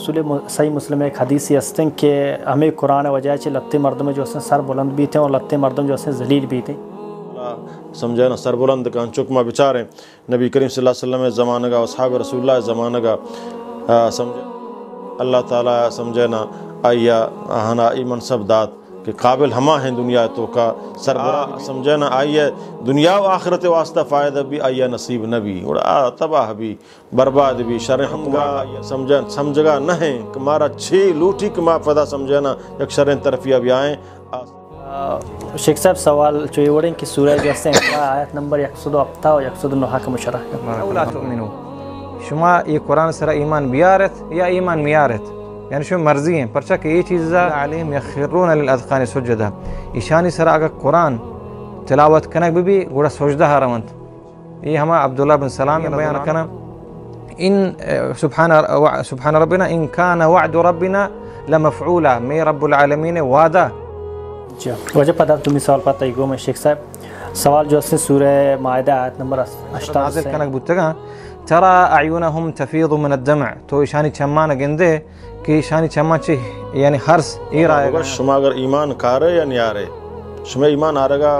رسول صحیح مسلم ایک حدیثی استنگ کہ ہمیں قرآن وجہ چھے لتے مردم جو اسے سر بلند بھی تھے اور لتے مردم جو اسے ذلیل بھی تھے سمجھے نا سر بلند کا چکمہ بچارے نبی کریم صلی اللہ علیہ وسلم زمانگا اصحاب رسول اللہ زمانگا سمجھے اللہ تعالیٰ سمجھے نا آئیہ آہنا ایمن سب دات کہ قابل ہما ہیں دنیا تو کا سر سمجھنا آئیے دنیا و آخرت واسطہ فائدہ بھی آئیے نصیب نبی اڑا تباہ بھی برباد بھی شرح حکمہ گا سمجھ گا نہ چھے لوٹی چھ لوٹھی کمافہ سمجھنا یک شرح ترفیہ بھی آئیں شیخ صاحب سوال وڑیں کہ سورہ جیسے آیت نمبر و کا مشرح شما یہ قرآن سر ایمان بیارت یا ایمان میارت يعني شو مرزيين برشاك اي چيزا عليهم يخرون للاذقان سجدا ايشاني سرا اگر قران تلاوت كنك ببي غورا سجدا هرمنت اي هما عبد الله بن سلام بيان كنا ان سبحان سبحان ربنا ان كان وعد ربنا لمفعولا مي رب العالمين وادا وجه پتہ पता तुम्हें پتہ पता ही شیخ صاحب سوال جو اسن سورہ مائدہ آیت نمبر 87 هذا كانك ترى اعينهم تفيض من الدمع تو شاني چمانه گنده کہ شانی چمچ یعنی حرس ای رائے گا شما اگر ایمان کارے یا نیارے شما ایمان آرے گا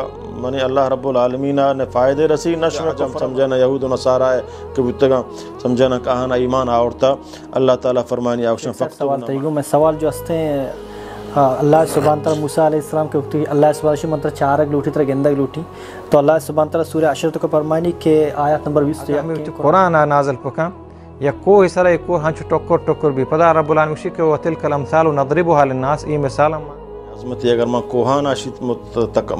منی اللہ رب العالمین نے فائدے رسی نہ شما کم سمجھے نہ یہود و نصار آئے کبھی سمجھے نہ کہاں نہ ایمان آورتا اللہ تعالیٰ فرمانی آوشن فقط سوال تیگو میں سوال جو استے ہیں اللہ سبحانہ تعالیٰ موسیٰ علیہ السلام کے اکتی اللہ سبحانہ تعالیٰ منتر چارہ لوٹی تر گندہ لوٹی تو اللہ سبحانہ تعالیٰ سورہ عشرت کو فرمانی کہ آیات نمبر بیس تو یقین قرآن نازل پکا یکوه سره یکوه هنچو ټکر ټکر بی پدا رب العالمین شي کې وتل کلم مثال نضربها للناس ای مثال عظمت اگر ما کوہانا شت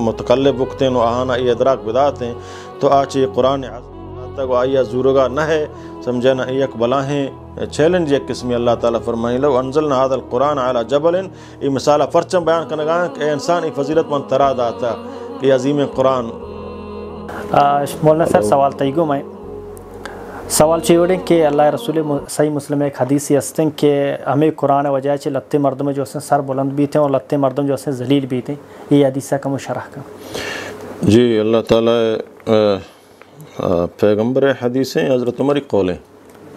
متقلب وقتیں و آہانا ای ادراک بداتیں تو آج یہ قرآن عظمت تک آئیہ زورگا نہ ہے سمجھنا نہ ایک بلا ہیں چیلنج ایک قسمی اللہ تعالیٰ فرمائی لو انزلنا هذا القرآن على جبل یہ مثالہ فرچم بیان کرنے گا کہ انسان یہ فضیلت من ترا داتا کہ عظیم قرآن مولانا سر سوال تیگو میں سوال چڑھیں کہ اللہ رسول صحیح مسلم ایک حدیثی ہستیں کہ ہمیں قرآن وجہ لتے مردم جو سر بلند بھی تھے اور لتے مردم جو ہے ذلیل بھی تھے یہ حدیثہ کا مشرح کا جی اللہ تعالی پیغمبر حدیثیں حضرت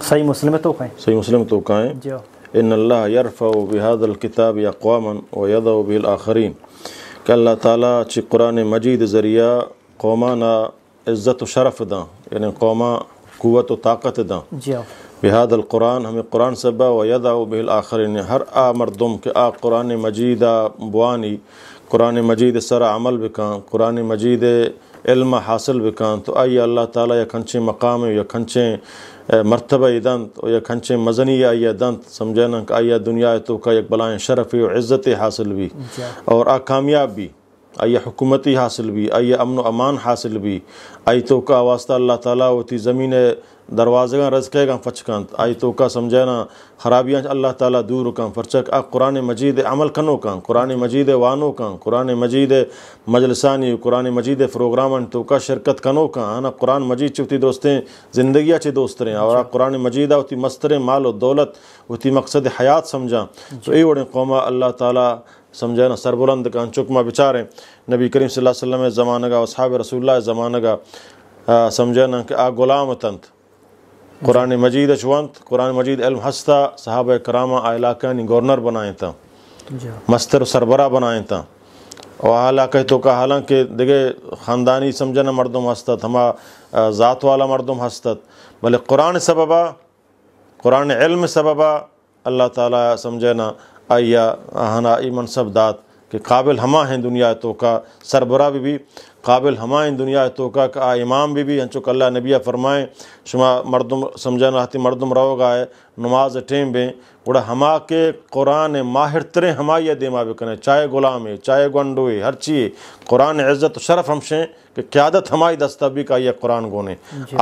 صحیح مسلم تو کہیں صحیح مسلم تو کہیں جی ہاں۔ ان اللہ تورف و بحد القطابً آخرین کہ اللہ تعالی تعالیٰ قرآن مجید ذریعہ قومانا عزت و شرف داں یعنی قومہ قوت و طاقت داں جی ہاں۔ بحاد القرآن ہمیں قرآن صبح و ادا الخر نے ہر آ مردم کے آ قرآن مجید آ بوانی قرآن مجید سرا عمل بھی کہاں قرآن مجید علم حاصل بھی کہاں تو آئی اللہ تعالیٰ یا کھنچے مقام یا کھنچے مرتبہ دنت یا کھنچے مزنی آئی دنت سمجھنا کہ آئی دنیا تو کا ایک بلائیں شرف و عزت حاصل بھی جی ہاں۔ اور آ کامیاب بھی آئی حکومتی حاصل بھی آئی امن و امان حاصل بھی آئی تو کا واسطہ اللہ تعالیٰ ہوتی زمین دروازے رز رزقے گاں فچکان آئی تو کا سمجھنا خرابیاں اللہ تعالیٰ دور کا فرچک آئی قرآن مجید عمل کنو کہاں قرآن مجید وانو کہاں قرآن مجید مجلسانی قرآن مجید تو کا شرکت کنو کہاں آنا قرآن مجید چتی دوستیں زندگیاں چی ہیں اور قرآن مجیدہ ہوتی مستر مال و دولت ہوتی مقصد حیات سمجھا تو یہ بڑے قوما اللہ تعالیٰ سمجھے نا سربلند کا ہنچکما بچاریں نبی کریم صلی اللہ علیہ وسلم زمانہ گا اصحاب رسول اللہ زمانہ گا سمجھے نا کہ آ غلام تنت قرآن مجید اچوانت قرآن مجید علم ہستا صحابہ کرامہ علاقانی گورنر بنائیں تا جی۔ مستر سربراہ بنائیں تا اور حالانکہ تو کہا حالانکہ دیکھے خاندانی سمجھنا مردم ہستت ہما ذات والا مردم ہستت بلے قرآن سببہ قرآن علم سببہ اللہ تعالیٰ سمجھنا آئ حن منصب دات کہ قابل ہما ہیں دنیا تو کا سربراہ بھی قابل ہما ہیں دنیا تو کا امام بھی بھی ہنچوک اللہ نبیہ فرمائیں شما مردم سمجھانا ہاتھی مردم رو گا ہے نماز بیں گوڑا ہما کے قرآن ماہر تریں ہمایہ دیما بھی کریں چاہے غلام ہے چاہے گنڈو ہر چیز قرآن عزت و شرف ہمشیں کہ قیادت ہمائی بھی کا یہ قرآن گونے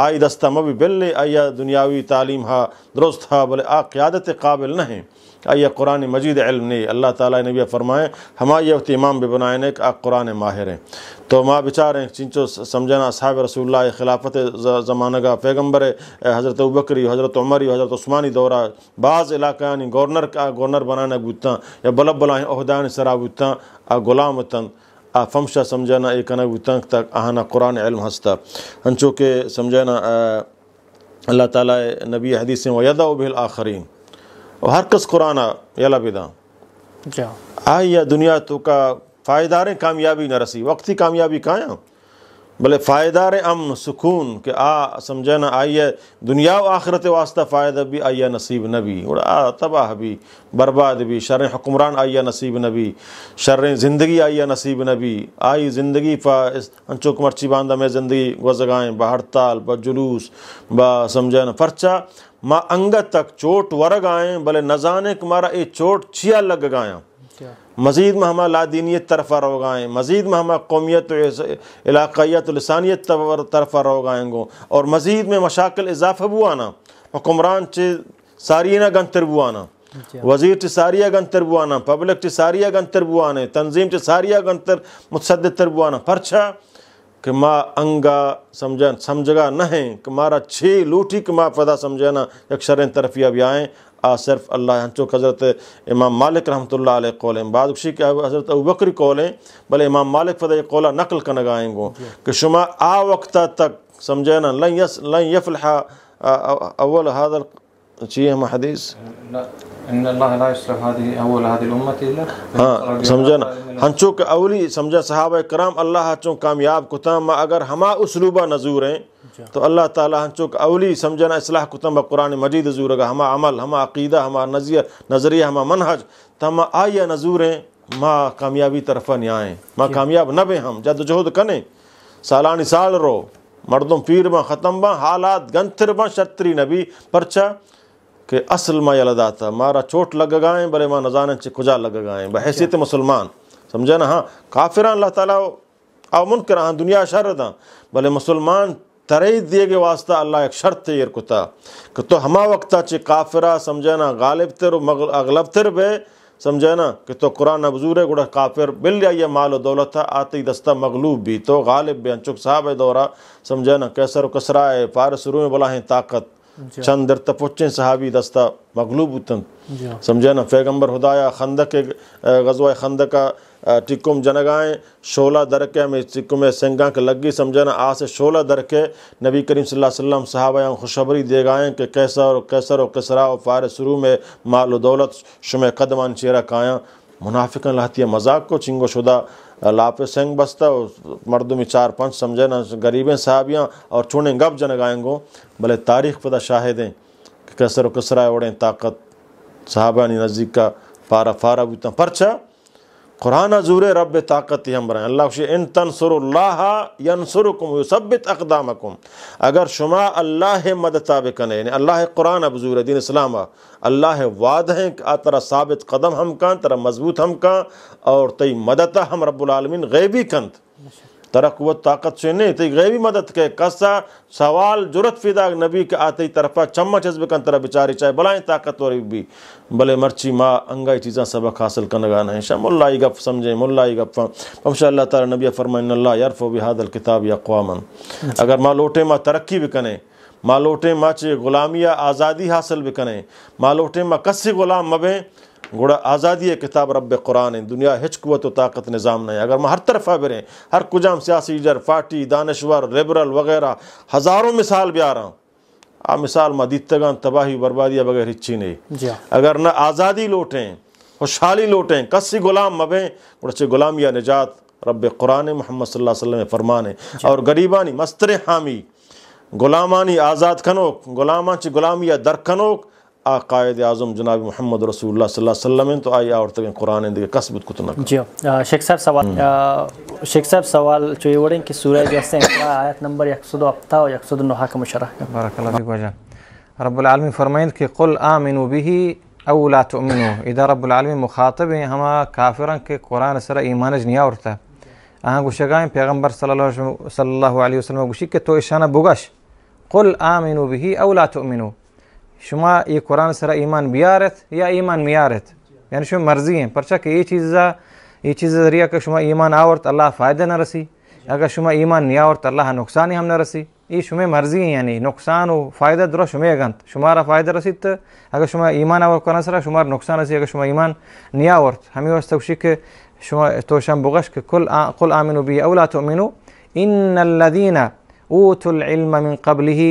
آئی جی۔ دستہ مبی بلے آئیہ دنیاوی تعلیم ہا درست ہا بلے آ قیادت قابل نہ ہیں آئی قرآن مجید علم نہیں اللہ تعالیٰ نبی فرمائیں ہمارے و امام بھی بنائیں ایک آپ قرآن ماہر ہیں تو ماں بے ہیں چنچو سمجھنا صاحب رسول اللہ خلافت زمانہ کا پیغمبر حضرت ابکری حضرت عمری حضرت عثمانی دورہ بعض یعنی گورنر کا گورنر بنانا گوتاں یا بلب بلائیں عہدان سراوت آ غلام تن آ فمشا سمجھنا ایک کنگو تنگ تک آنا قرآن علم کہ سمجھانا اللہ تعالیٰ نبی حدیث عبیلآریم ہر کس قرآن یلا البداں آئی یا دنیا تو کا فائدار کامیابی نہ رسی وقتی کامیابی کہاں بھلے فائدار امن سکون کہ آ سمجھنا آئی ہے دنیا و آخرت واسطہ فائدہ بھی آئی نصیب نبی اور آ تباہ بھی برباد بھی شر حکمران آئی ہے نصیب نبی شر زندگی آئیا نصیب نبی آئی زندگی فا انچو کمرچی باندھا میں زندگی وزگائیں با بہ ہڑتال جلوس با سمجھنا پرچہ ماں انگت تک چوٹ ورگ آئیں بلے نزانے کمارا اے چوٹ چھیا لگ گائیں مزید میں ہما لادینیت طرفہ رو گائیں مزید میں ہما قومیت و علاقائیت لسانیت طرفہ رو گائیں گو اور مزید میں مشاکل اضافہ بو آنا حکمران چے ساری نہ بو آنا وزیر چھ ساری گنتر بو آنا پبلک ٹی ساری گنتر بو آنے تنظیم چاریا گنتر متصدد بو آنا پرچھا کہ ماں انگا سمجھ سمجھ گا نہیں کہ مارا چھ لوٹی کہ ماں پذا سمجھنا شرین ترفی ابھی آئیں آ صرف اللہ کہ حضرت امام مالک رحمۃ اللہ علیہ قولیں بعض اکشی کہ حضرت اب بکری قولیں بلے امام مالک پذا یہ قولہ نقل آئیں گو جی۔ کہ شما آ وقتا تک سمجھینا لن یس لن اول حاضر چیے جی، ہم حدیث ہاں سمجھنا ہنچو کا اول سمجھا صحابہ کرام اللہ چوں کامیاب اگر ہما اسلوبہ نظور ہیں تو اللہ تعالی ہنچوں کا اولی سمجھنا کتاں کتم قرآن مجید ہما عمل ہما عقیدہ ہما نظریہ نظریہ ہما منحج تما آیا نظور ہیں ما کامیابی طرفہ نہیں آئیں ما کامیاب نبیں ہم جد جہد کنیں سالانی سال رو مردم پیر با ختم با حالات گنتر با شتری نبی پرچہ کہ اصل ما یہ تھا مارا چوٹ لگ گائیں بلے ماں نزان کجا لگ گائیں بحیثیت مسلمان سمجھے نا ہاں کافران اللہ تعالیٰ او من ہاں دنیا دا بلے مسلمان ترے دیے گے واسطہ اللہ ایک شرط یہ کتا کہ تو ہما وقتا چھے کافرہ سمجھے نا غالب تر و اغلب تر بے سمجھے نا کہ تو قرآن گڑا کافر بل یہ مال و دولت تھا آتی دستہ مغلوب بھی تو غالب صاحب دورہ سمجھے نا کیسر و کسرائے پار بلا ہیں طاقت جی ہاں۔ چند در صحابی دستا مغلوب اتن جی ہاں۔ سمجھے نا فیغمبر کا ٹکم جنگائیں شولہ درکے میں ٹکم سنگاں کے لگی سمجھے نا آسے شولہ درکے نبی کریم صلی اللہ علیہ وسلم یہاں خوشبری دے گائیں کہ کیسا کیسر کیسا کسرا و فارس شروع میں مال و دولت شمع قدمان چیرہ کائیں منافقن لہتی مذاق کو چنگو شدہ لاپ سنگ بستہ مردمی چار پنچ سمجھے نا غریبیں صحابیاں اور چونیں گب جن گائیں گو بھلے تاریخ پدا شاہدیں کہ کسر و کسرائے اوڑیں طاقت صحابہ نزدیک کا پارا فارا بتائیں پرچہ قرآن حضور رب طاقت ہمبر اللہ خوشی ان تنصر اللہ ینصرکم یثبت اقدامکم اگر شما اللہ مد یعنی اللہ قرآن بذور دین اسلام اللہ واد ہیں کہ ترا ثابت قدم ہم کان ترا مضبوط ہم کان اور تئی مدد ہم رب العالمین غیبی کنت ترق قوت طاقت سے نہیں تی غیبی مدد کے قصہ سوال جرت فدا نبی کے ہی طرفہ چمچ حزب کن طرح بچاری چاہے بلائیں طاقت وری بھی بھلے مرچی ماں انگائی چیزاں سبق حاصل کنگا نہیں شاہ گپ سمجھیں اللہ تعالی نبی ان اللہ یارف و یا قوامن اگر ماں لوٹے ماں ترقی بھی کریں ما لوٹے ماں چے غلامی یا آزادی حاصل بھی کریں ماں لوٹے ماں کسی غلام مبیں گوڑا آزادی کتاب رب قرآن دنیا ہچ قوت و طاقت نظام نہیں اگر میں ہر طرف ابھر ہیں ہر کجام سیاسی لیڈر پارٹی دانشور ریبرل وغیرہ ہزاروں مثال بھی آ رہا ہوں آ مثال ماں دیتگان تباہی بربادیاں بغیر ہچی نہیں جی ہاں۔ اگر نہ آزادی لوٹیں خوشحالی لوٹیں کسی غلام مبیں چھے غلام یا نجات رب قرآن محمد صلی اللہ علیہ وسلم فرمانے جی ہاں۔ اور غریبانی مستر حامی غلامانی آزاد خنوک غلام یا در خنوک قائد اعظم جناب محمد رسول اللہ صلی اللہ علیہ وسلم تو آئی عورتوں کے قرآن ہیں دیکھے قصبت کو تنک جی شیخ صاحب سوال شیخ صاحب سوال چوئی وڑن کہ سورہ جیسے انقرہ آیت نمبر 107 109 کا مشرح بارک اللہ فیک وجہ رب العالمین فرمائیں کہ قل امنو به او لا تؤمنوا اذا رب العالمین مخاطب ہیں ہم کافرن كي قران سر ایمان نہیں اورتا ورتا گوشہ گائیں پیغمبر صلی اللہ علیہ وسلم گوشہ کہ تو اشانا بوگش قل امنو به او لا تؤمنوا شما ای قرآن سر ایمان بیارت یا ایمان میارت یعنی شما مرضی ہیں پرچہ کہ یہ چیز یہ چیز ذریعہ کہ شما ایمان آورت اللہ فائدہ نہ رسی اگر شما ایمان نہیں آورت اللہ نقصانی ہم نہ رسی یہ شما مرضی ہیں یعنی نقصان و فائدہ درو شما گند شما را فائدہ رسید اگر شما ایمان آورت قرآن سر شما نقصان رسی اگر شما ایمان نہیں آورت ہمیں واسطه وشی کہ شما توشن بغش کہ کل قل آمنو بی اولا تؤمنو ان الذين اوتوا العلم من قبله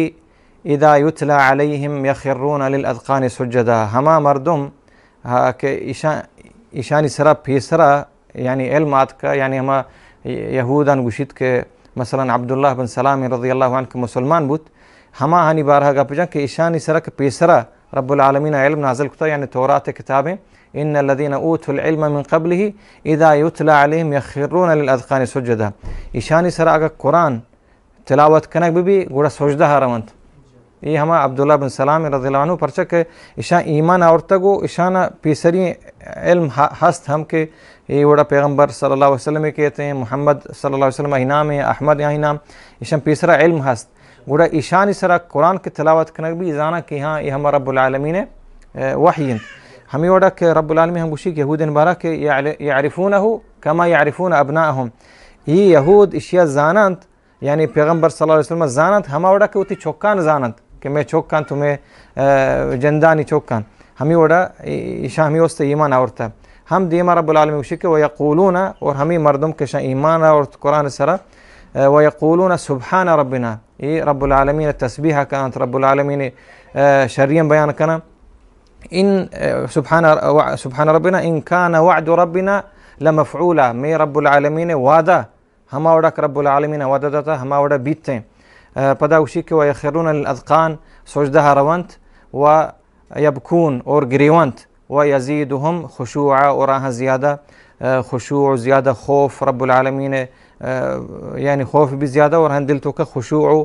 اذا يتلى عليهم يخرون للاذقان سجدا هما مردم که ایشانی سره پیسره یعنی يعني علم اتکا يعني هما يهودا گوشید که مثلا الله بن سلام رضي الله عنه مسلمان بوت هما هاني بارها گپجا که ایشانی سرا که پیسره رب العالمين علم نازل كتا يعني توراة كتابه ان الذين اوتوا العلم من قبله اذا يتلى عليهم يخرون للاذقان سجدا ایشانی سره اگر قرآن تلاوت كنك ببي گوڑا سجده هرمند یہ ہماں عبد اللہ عبن سلامِ رضی الحان پرچک ہے عشان ایمان عورتگو عشانہ پیسری علم ہست ہم کے یہ وڑا پیغمبر صلی اللہ علیہ وسلم کہتے ہیں محمد صلی اللہ علیہ وسلم اینام ہے احمد یا اینام ایشان پیسرا علم حسط گڑہ ایشان سرا قرآن کی تلاوت کنگ بھی جانا کہ ہاں یہ ہمار رب العالمین واحین ہمیں وڑا کہ رب العالمین ہم گوشی کہ یہود عارفون کہ کیما کما یعرفون ابناہم یہ یہود عشیہ زانت یعنی پیغمبر صلی اللہ علیہ وسلم زانت ہما وڑا کہ اتنی چھکا نہ زانت كمي چوكان تمي جنداني چوكان همي ودا إشا همي وست إيمان أورتا هم ديما رب العالمين وشك ويقولون اور همي مردم كشا إيمان أورت قرآن سرا ويقولون سبحان ربنا إي رب العالمين التسبيح كانت رب العالمين شريا بيان كان إن سبحان سبحان ربنا إن كان وعد ربنا لمفعولا مي رب العالمين وادا هما ودك رب العالمين وددتا هما ودا بيتين پەداوشیکەوە ويخرون للأذقان سجدها روانت ويبكون یەبکوون ئۆرگریوەند و یەزیدهم خوشوع ئۆراها زیادە آه، خوشوع زیادە خۆف ڕب العالمینە ینی آه، يعني خۆف بزیادە وەرهندل تۆکە خوشوع و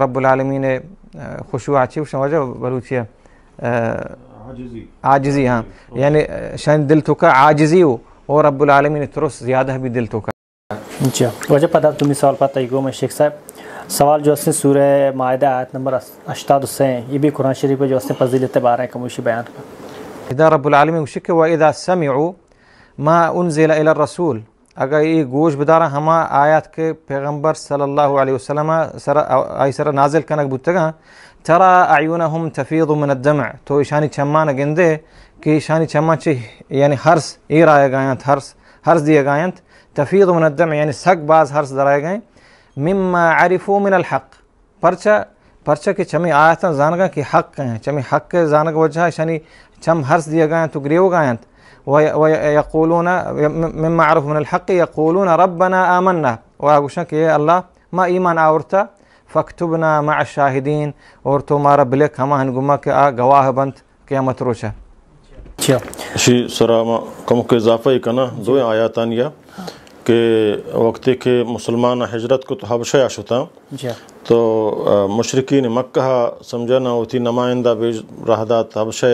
ڕب العالمینە آه، خوشوعچی و شەوەجە عاجزي عاجزی ها يعني شان دلتوك عاجزي ورب العالمين ئۆ زيادة بدلتوك ترۆست زیادە هەبی دل تۆکە وجه پدر تو مثال پتہ گوم شیخ صاحب سوال جو ہے یہ بھی قرآن شریف کو جو ہے کموشی بیان کا رب العالمین اشک و ادا سم ما انزل الى الرسول اگر یہ گوش بدارا ہما آیات کے پیغمبر صلی اللہ علیہ وسلم آئی سر نازل کنک نگ بتگا ترا آیون تفیض من الدمع تو ایشانی چمان گندے کہ ایشانی چمان چی یعنی ہرش ایر آئے گائنت ہر ہرض دیے تفیض من الدمع یعنی سگ باز ہرش درائے گائیں مما عرفوا من الحق پرچا پرچا کہ چمی آیتن زانگا کی حق ہیں چمی حق کے زانگ وجہ شنی چم حرس دیا گئے تو گریو گئے ويقولون مما عرفوا من الحق يقولون ربنا آمنا وأقولشان يا الله ما إيمان آورتا فاكتبنا مع الشاهدين أورتو ما رب لك هما هنقوما كي قواه بنت قيامة روشة شيء سرا كم كإضافة يكنا دو آياتان يا کہ وقتی کے مسلمان ہجرت کو تو حبشہ آشتا جی۔ تو مشرقین مکہ سمجھنا ہوتی نمائندہ بھی راہدات حبشہ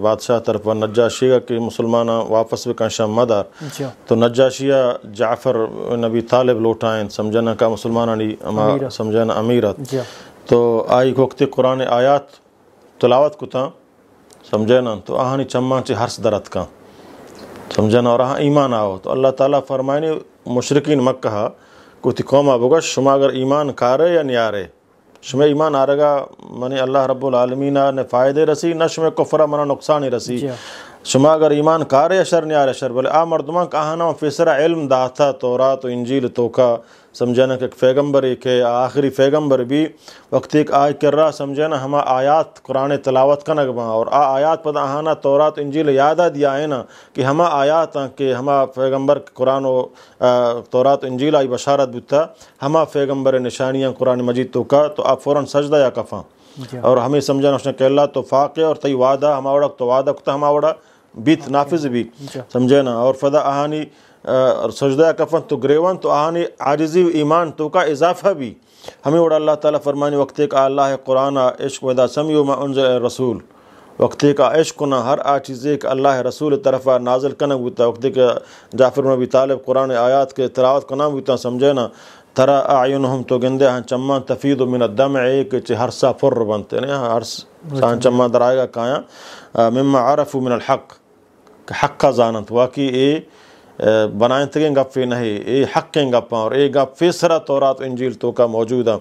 بادشاہ طرف نجا شیعہ کے مسلمان واپس بھی کش مدار جی۔ تو نجاشیہ جعفر نبی طالب لوٹائیں سمجھنا کا مسلمان سمجھا نا امیرت جی۔ تو آئی وقتی قرآن آیات تلاوت کتا سمجھا نا تو آہانی چمانچی حرس ہرس درت کا سمجھا نا اور ہاں ایمان آؤ تو اللہ تعالیٰ فرمائیں مشرقین مک کہا کو تھی قوم آبوگا شما اگر ایمان کھا رہے یا نہیں آ رہے ایمان آرگا گا منی اللہ رب العالمین نے فائدے رسی نہ شما کفرہ منہ نقصان رسی جی ہاں۔ شما اگر ایمان کار شرنِ اشر بلے آ مردمان کہانا آنا و فصرا علم داتا تورا تو انجیل توکا سمجھے کہ ایک فیغمبر ایک ہے آخری فیغمبر بھی وقت ایک آئے کر رہا سمجھانا ہما آیات قرآن تلاوت کا نغمہ اور آ آیات آہانا تورا تو انجیل یادہ دیا ہے نا کہ ہما آیات ہاں کہ ہما فیغمبر قرآن و تو انجیل آئی بشارت بھی تھا ہما فیغمبر نشانیاں قرآن مجید تو کا تو آپ فوراً سجدہ یا کفاں جی ہاں۔ اور ہمیں سمجھنا اس نے اللہ تو فاقے اور تی وعدہ ہما وڑا تو وعدہ کتا ہما وڑا بیت نافذ بھی سمجھے نا اور فدا آہانی اور کفن تو گریون تو عارضی و ایمان تو کا اضافہ بھی ہمیں اور اللہ تعالیٰ فرمانی وقت کا اللہ قرآن عشق ودا سمیو ما وا رسول وقت کا عشق نہ ہر آ چیز ایک اللہ رسول طرف نازل کنا ہوتا وقت جعفر مبی طالب قرآن آیات کے کنا قن ہوتا نا ترا اعینہم تو گندے چما تفید و من دم ایک ہر سا فر بنتے ہر چما گا کایا مما آرف من الحق حق کا بنائیں تکیں گپے نہیں اے حق گا گپاں اور اے گپے سرا تورات انجیل تو کا موجود ہے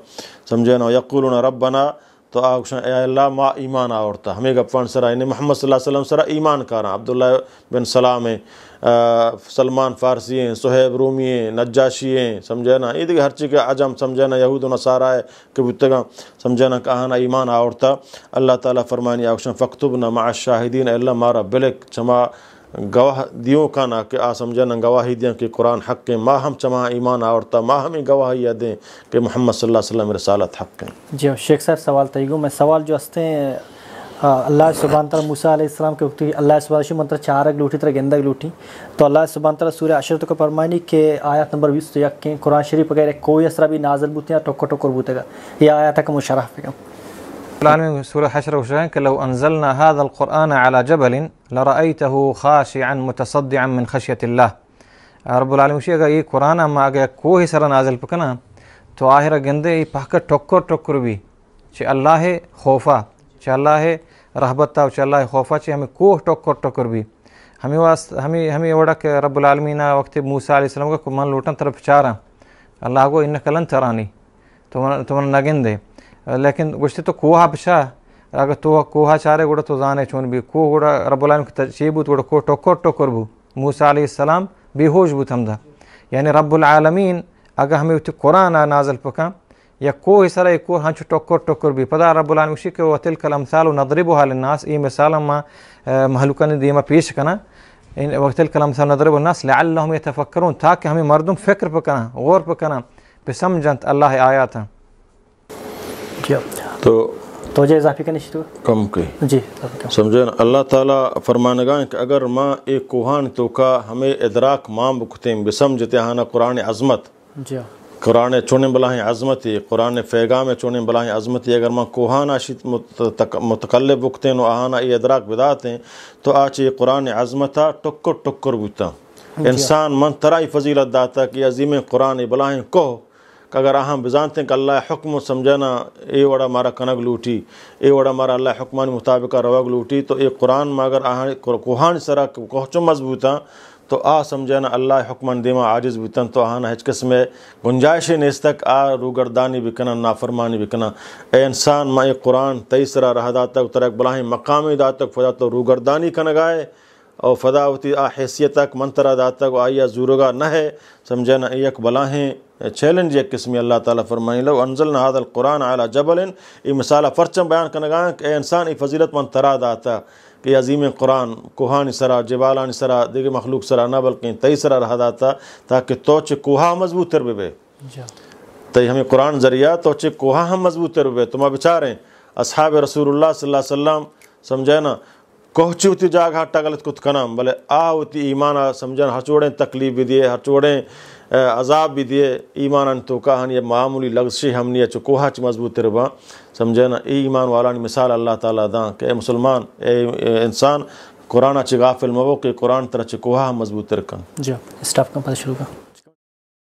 سمجھے نا یقولون ربنا تو آفشن اے اللہ ما ایمان آورتا ہمیں گپان سرا انہیں یعنی محمد صلی اللہ علیہ وسلم سرا ایمان کارا عبداللہ بن سلام ہیں سلمان فارسی ہیں صہیب ہیں نجاشی ہیں سمجھے نا یہ دیکھ ہر چیز کے عجم نا یہود و نصارہ ہے کہ بتگا نا کہانا ایمان آورتا اللہ تعالیٰ فرمانی فاکتبنا مع الشاہدین اے اللہ مارا بلک چما گواہ دیوں کا نہ کہ آ گواہی دیں کہ قرآن حق کے ہم چماں ایمان آورتا ماہ میں گواہی دیں کہ محمد صلی اللہ علیہ وسلم رسالت حق کے جی شیخ صاحب سوال تیگو میں سوال جو ہستے ہیں اللہ سبحانہ تعالی موسی علیہ السلام کے اللہ سبحانہ تعالی منتر چار اگ لوٹی تر گندہ لوٹی تو اللہ سبحانہ تعالی سورہ عشر کو فرمانی کہ آیات نمبر بیس تو یقیں قرآن شریف وغیرہ کوئی اثرہ بھی نازل بوتیاں ٹوکر ٹوکر بوتے گا یہ آیات کا مشرح پے گا العالمين سورة حشر وشريك لو أنزلنا هذا القرآن على جبل لرأيته خاشعا متصدعا من خشية الله رب العالمين شيء أگر یہ إيه قرآن اما اگر کوہ سر نازل بكنا تو آخر گندے إيه یہ تكر تكر بي بھی الله خوفا چھے الله رحبت تا الله خوفا چھے ہمیں كوه تكر تكر بي همي واس همي همي وڑا رب العالمین وقت موسیٰ علیہ السلام کا من لوٹن طرف چارا اللہ کو انکلن ترانی تمہارا نگن دے لكن وشتي تو كوها بشا راغ تو كوها شاري غود تو زانه چون بي كو غود رب العالمين تشيبو تو كو توكو توكر بو موسى عليه السلام بي هوش بو تمدا يعني رب العالمين اگا همي تو قران نازل پكا يا كو سره كو هان چو توكو توكر بي پدا رب العالمين شي كو تل كلام سالو نضربها للناس اي مثال ما مهلوكن ديما پيش كنا ان وقت الكلام سالو نضرب الناس لعلهم يتفكرون تاكي همي مردم فكر پكنا غور پكنا بسمجنت الله اياتهم تو جی، اللہ تعالیٰ فرمانے گاہ کہ اگر ماں ایک کوہان تو کا ہمیں ادراک مام بکتے بسمجھتے ہانا قرآن عظمت جی ہاں۔ قرآن چونے بلاہیں عظمتی قرآن فیغام چونے بلاہیں عظمتی اگر ماں کوہن متقلب متقل بختے آہانا ای ادراک بداتے ہیں تو آج یہ قرآن عظمتا ٹکر ٹکر بکتا جی ہاں۔ انسان من ترائی فضیلت داتا کہ عظیم قرآن بلاہیں کوہ کہ اگر آن بزانتے ہیں کہ اللہ حکم سمجھنا اے وڑا مارا کنگ لوٹی اے وڑا مارا اللہ حکمان مطابقہ روگ لوٹی تو اے قرآن میں اگر آن کوہان سرا کوہچو مضبوطا تو آ سمجھنا اللہ حکمان دیما عاجز بیتن تو ہچ کس میں گنجائش تک آ روگردانی بکنا نافرمانی بکنا اے انسان اے قرآن تیسرا رہ رحدات ترک بلاہی مقامی داتک فضا تو روگردانی کنگائے اور فداوتی آ حیثیت دات تک آیا زورگا نہ ہے سمجھے نا بلا ہیں چیلنج ایک قسمی اللہ تعالیٰ لو انزل نہ عادل القرآن عالیہ جبل ای مثالہ پرچم بیان کرنے گا کہ اے انسان یہ فضیلت مند ترا داتا کہ عظیم قرآن کوہانی سرا جبالانی سرا دیگر مخلوق سرا نہ بلکہ تئی سرا رہا داتا تاکہ توچ کوہا مضبوط تر بے تئی ہمیں قرآن ذریعہ توچ کوہا ہم مضبوطر ربے تم آپ بچاریں اصحاب رسول اللہ صلی اللہ علیہ وسلم سمجھے نا کوہچ جاگا ٹاغلت کت کنام بلے آتی ایمان آ سمجھا ہر چوڑیں تکلیف بھی دیئے ہر چوڑیں عذاب بھی دے ایمان تو یہ معمولی لغشی ہم نہیں چی مضبوط سمجھنا ای ایمان والا مثال اللہ تعالیٰ داں کہ اے مسلمان اے انسان قرآن چی غافل موقع قرآن طرح چکوا ہم مضبوط